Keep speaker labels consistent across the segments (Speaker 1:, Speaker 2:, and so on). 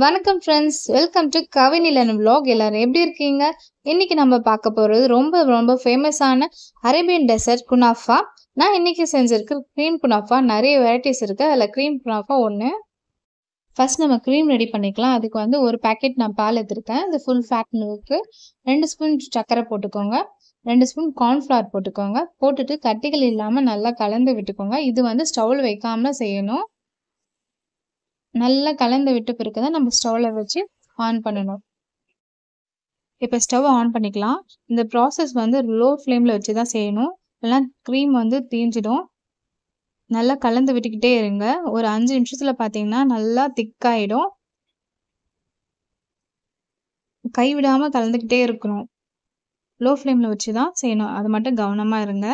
Speaker 1: வணக்கம் friends welcome to Kavinilan vlog எல்லோரும் எப்படி இருக்கீங்க இன்றைக்கி நம்ம பார்க்க போகிறது ரொம்ப ரொம்ப ஃபேமஸான அரேபியன் டெசர்ட் குனாஃபா நான் இன்றைக்கி செஞ்சிருக்க க்ரீம் குனாஃபா நிறைய வெரைட்டிஸ் இருக்குது அதில் க்ரீம் குனாஃபா ஒன்று ஃபர்ஸ்ட் நம்ம க்ரீம் ரெடி பண்ணிக்கலாம் அதுக்கு வந்து ஒரு பேக்கெட் நான் பால் எடுத்திருக்கேன் இது ஃபுல் ஃபேட் மில்க்கு ரெண்டு ஸ்பூன் சக்கரை போட்டுக்கோங்க ரெண்டு ஸ்பூன் கார்ன்ஃப்ளவர் போட்டுக்கோங்க போட்டுட்டு கட்டிகள் இல்லாமல் நல்லா கலந்து விட்டுக்கோங்க இது வந்து ஸ்டவ் வைக்காமல் செய்யணும் நல்லா கலந்து விட்டு பிறகு தான் நம்ம ஸ்டவ்வில் வச்சு ஆன் பண்ணணும் இப்போ ஸ்டவ் ஆன் பண்ணிக்கலாம் இந்த ப்ராசஸ் வந்து லோ ஃப்ளேமில் வச்சு தான் செய்யணும் எல்லாம் க்ரீம் வந்து தீஞ்சிடும் நல்லா கலந்து விட்டுக்கிட்டே இருங்க ஒரு அஞ்சு நிமிஷத்தில் பார்த்தீங்கன்னா நல்லா திக்காயிடும் கைவிடாமல் கலந்துக்கிட்டே இருக்கணும் லோ ஃப்ளேமில் வச்சு தான் செய்யணும் அது மட்டும் கவனமாக இருங்க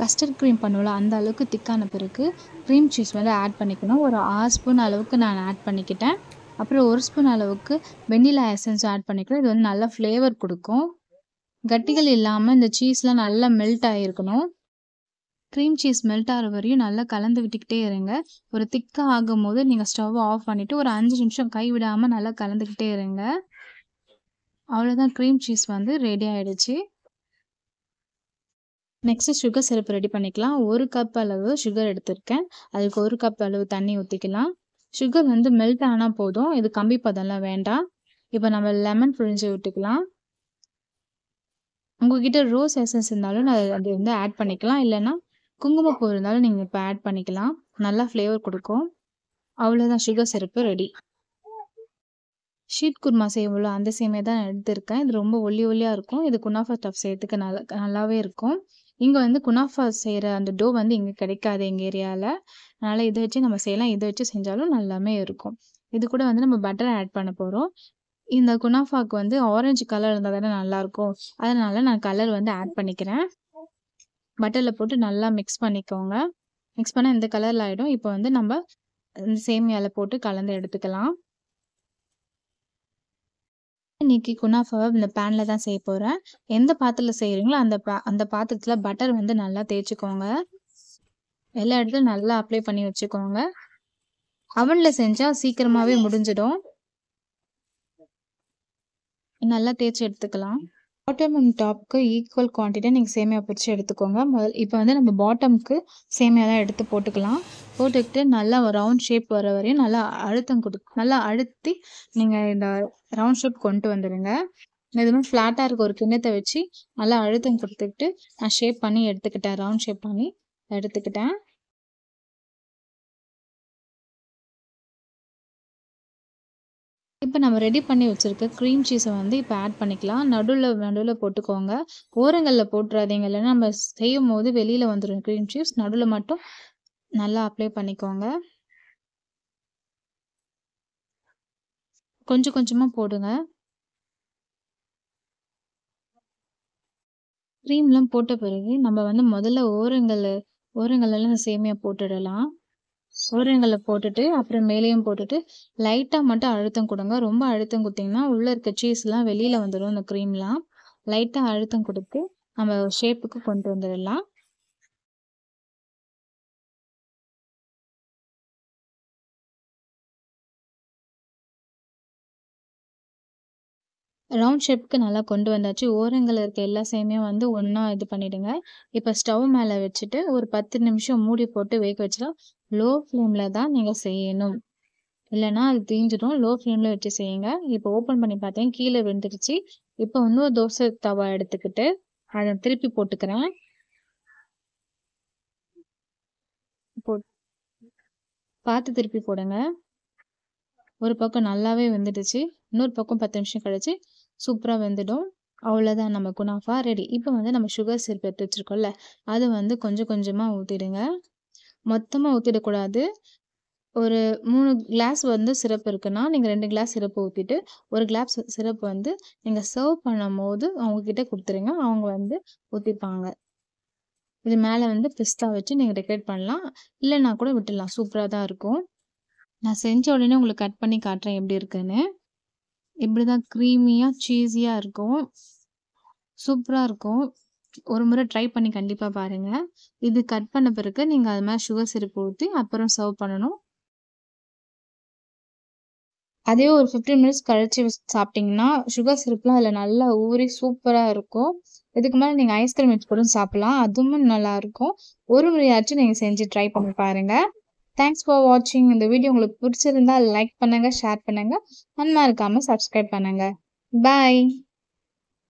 Speaker 1: கஸ்டர்ட் க்ரீம் பண்ணுவோம் அந்த அளவுக்கு திக்கான பிறகு க்ரீம் சீஸ் வந்து ஆட் பண்ணிக்கணும் ஒரு ஆறு ஸ்பூன் அளவுக்கு நான் ஆட் பண்ணிக்கிட்டேன் அப்புறம் ஒரு ஸ்பூன் அளவுக்கு வெண்ணிலா எசன்ஸ் ஆட் பண்ணிக்கிறோம் இது வந்து நல்லா ஃப்ளேவர் கொடுக்கும் கட்டிகள் இல்லாமல் இந்த சீஸ்லாம் நல்லா மெல்ட் ஆகிருக்கணும் க்ரீம் சீஸ் மெல்ட் ஆகிற வரையும் நல்லா கலந்து விட்டுக்கிட்டே இருங்க ஒரு திக்காக ஆகும் போது நீங்கள் ஸ்டவ் ஆஃப் பண்ணிவிட்டு ஒரு அஞ்சு நிமிஷம் கை விடாமல் நல்லா கலந்துக்கிட்டே இருங்க அவ்வளோதான் க்ரீம் சீஸ் வந்து ரெடி ஆகிடுச்சு நெக்ஸ்ட்டு சுகர் சிரப்பு ரெடி பண்ணிக்கலாம் ஒரு கப் அளவு சுகர் எடுத்திருக்கேன் அதுக்கு ஒரு கப் அளவு தண்ணி ஊற்றிக்கலாம் சுகர் வந்து மெல்ட் ஆனால் போதும் இது கம்பி பதம்லாம் வேண்டாம் இப்போ நம்ம லெமன் புழிஞ்சு விட்டுக்கலாம் உங்ககிட்ட ரோஸ் எசன்ஸ் இருந்தாலும் அது வந்து ஆட் பண்ணிக்கலாம் இல்லைன்னா குங்குமப்பூ இருந்தாலும் நீங்கள் இப்போ ஆட் பண்ணிக்கலாம் நல்லா ஃப்ளேவர் கொடுக்கும் அவ்வளோதான் சுகர் சிரப்பு ரெடி ஷீட் குர்மா செய்வோம்ல அந்த சேமே தான் எடுத்திருக்கேன் இது ரொம்ப ஒல்லி ஒல்லியாக இருக்கும் இது குனாஃபா ஸ்டஃப் செய்யறதுக்கு நல்லா நல்லாவே இருக்கும் இங்கே வந்து குனாஃபா செய்கிற அந்த டோ வந்து இங்கே கிடைக்காது எங்கள் ஏரியாவில் அதனால் இதை வச்சு நம்ம செய்யலாம் இதை வச்சு செஞ்சாலும் நல்லாமே இருக்கும் இது கூட வந்து நம்ம பட்டர் ஆட் பண்ண போகிறோம் இந்த குனாஃபாவுக்கு வந்து ஆரஞ்சு கலர் இருந்தால் தானே நல்லாயிருக்கும் அதனால் நான் கலர் வந்து ஆட் பண்ணிக்கிறேன் பட்டரில் போட்டு நல்லா மிக்ஸ் பண்ணிக்கோங்க மிக்ஸ் பண்ணால் இந்த கலரில் ஆகிடும் இப்போ வந்து நம்ம சேமியாவில் போட்டு கலந்து எடுத்துக்கலாம் இன்னைக்கு குனாஃபாவை இந்த பேனில் தான் செய்ய போகிறேன் எந்த பாத்திரத்தில் செய்கிறீங்களோ அந்த பா அந்த பாத்திரத்தில் பட்டர் வந்து நல்லா தேய்ச்சிக்கோங்க எல்லா இடத்துலையும் நல்லா அப்ளை பண்ணி வச்சுக்கோங்க அவனில் செஞ்சால் சீக்கிரமாகவே முடிஞ்சிடும் நல்லா தேய்ச்சி எடுத்துக்கலாம் பாட்டம் டாப்க்கு ஈக்குவல் குவான்டிட்டி நீங்கள் சேமியா பிடிச்சி எடுத்துக்கோங்க முதல் இப்போ வந்து நம்ம பாட்டம்க்கு சேமியா தான் எடுத்து போட்டுக்கலாம் போட்டுக்கிட்டு நல்லா ரவுண்ட் ஷேப் வர வரையும் நல்லா அழுத்தம் கொடு நல்லா அழுத்தி நீங்கள் இந்த ரவுண்ட் ஷேப் கொண்டு வந்துடுங்க எதுவுமே ஃப்ளாட்டாக இருக்க ஒரு கிண்ணத்தை வச்சு நல்லா அழுத்தம் கொடுத்துக்கிட்டு நான் ஷேப் பண்ணி எடுத்துக்கிட்டேன் ரவுண்ட் ஷேப் பண்ணி எடுத்துக்கிட்டேன் இப்போ நம்ம ரெடி பண்ணி வச்சுருக்க க்ரீம் சீஸை வந்து இப்போ ஆட் பண்ணிக்கலாம் நடுவில் நடுவில் போட்டுக்கோங்க ஓரங்களில் போட்டுறாதீங்க இல்லைன்னா நம்ம செய்யும் போது வெளியில் வந்துடும் க்ரீம் சீஸ் நடுவில் மட்டும் நல்லா அப்ளை பண்ணிக்கோங்க கொஞ்சம் கொஞ்சமாக போடுங்க க்ரீம்லாம் போட்ட பிறகு நம்ம வந்து முதல்ல ஓரங்கள் ஓரங்கள்லாம் சேமியா போட்டுடலாம் சோரங்களை போட்டுட்டு அப்புறம் மேலேயும் போட்டுட்டு லைட்டாக மட்டும் அழுத்தம் கொடுங்க ரொம்ப அழுத்தம் கொடுத்தீங்கன்னா உள்ளே இருக்க சீஸ்லாம் வெளியில் வந்துடும் அந்த க்ரீம்லாம் லைட்டாக அழுத்தம் கொடுத்து நம்ம ஷேப்புக்கு கொண்டு வந்துடலாம் ரவுண்ட் ஷேப்புக்கு நல்லா கொண்டு வந்தாச்சு ஓரங்கள் இருக்க எல்லா சேமையும் வந்து ஒன்றா இது பண்ணிவிடுங்க இப்போ ஸ்டவ் மேலே வச்சுட்டு ஒரு பத்து நிமிஷம் மூடி போட்டு வேக வச்சிடலாம் லோ ஃப்ளேமில் தான் நீங்கள் செய்யணும் இல்லைனா அது தீஞ்சிடும் லோ ஃப்ளேமில் வச்சு செய்யுங்க இப்போ ஓப்பன் பண்ணி பார்த்தேன் கீழே விழுந்துருச்சு இப்போ வந்து ஒரு தோசை தவா எடுத்துக்கிட்டு அதை திருப்பி போட்டுக்கிறேன் பார்த்து திருப்பி போடுங்க ஒரு பக்கம் நல்லாவே வெந்துடுச்சு இன்னொரு பக்கம் பத்து நிமிஷம் கழிச்சு சூப்பராக வெந்துடும் அவ்வளோதான் நம்ம குணாஃபா ரெடி இப்போ வந்து நம்ம சுகர் சிரப் எடுத்து வச்சுருக்கோம்ல அது வந்து கொஞ்சம் கொஞ்சமாக ஊற்றிடுங்க மொத்தமாக ஊற்றிடக்கூடாது ஒரு மூணு கிளாஸ் வந்து சிரப் இருக்குன்னா நீங்கள் ரெண்டு கிளாஸ் சிரப்பு ஊற்றிட்டு ஒரு கிளாஸ் சிரப் வந்து நீங்கள் சர்வ் பண்ணும் போது அவங்கக்கிட்ட கொடுத்துருங்க அவங்க வந்து ஊற்றிப்பாங்க இது மேலே வந்து பிஸ்தா வச்சு நீங்கள் டெக்கரேட் பண்ணலாம் இல்லைன்னா கூட விட்டுடலாம் சூப்பராக தான் இருக்கும் நான் செஞ்ச உடனே உங்களுக்கு கட் பண்ணி காட்டுறேன் எப்படி இருக்குன்னு இப்படி தான் க்ரீமியாக சீஸியாக இருக்கும் சூப்பராக இருக்கும் ஒரு முறை ட்ரை பண்ணி கண்டிப்பாக பாருங்கள் இது கட் பண்ண பிறகு நீங்கள் அது மாதிரி சுகர் சிரப் ஊற்றி அப்புறம் சர்வ் பண்ணணும் அதே ஒரு ஃபிஃப்டீன் மினிட்ஸ் கழிச்சு சாப்பிட்டிங்கன்னா சுகர் சிரப்லாம் அதில் நல்லா ஊறி சூப்பராக இருக்கும் இதுக்கு மேலே நீங்கள் ஐஸ்கிரீம் வச்சு கூட சாப்பிட்லாம் அதுவும் நல்லாயிருக்கும் ஒரு முறையாச்சும் நீங்கள் செஞ்சு ட்ரை பண்ணி பாருங்கள் தேங்க்ஸ் ஃபார் வாட்சிங் இந்த வீடியோ உங்களுக்கு பிடிச்சிருந்தா லைக் பண்ணுங்கள் ஷேர் பண்ணுங்கள் இருக்காமல் சப்ஸ்கிரைப் பண்ணுங்கள் பாய்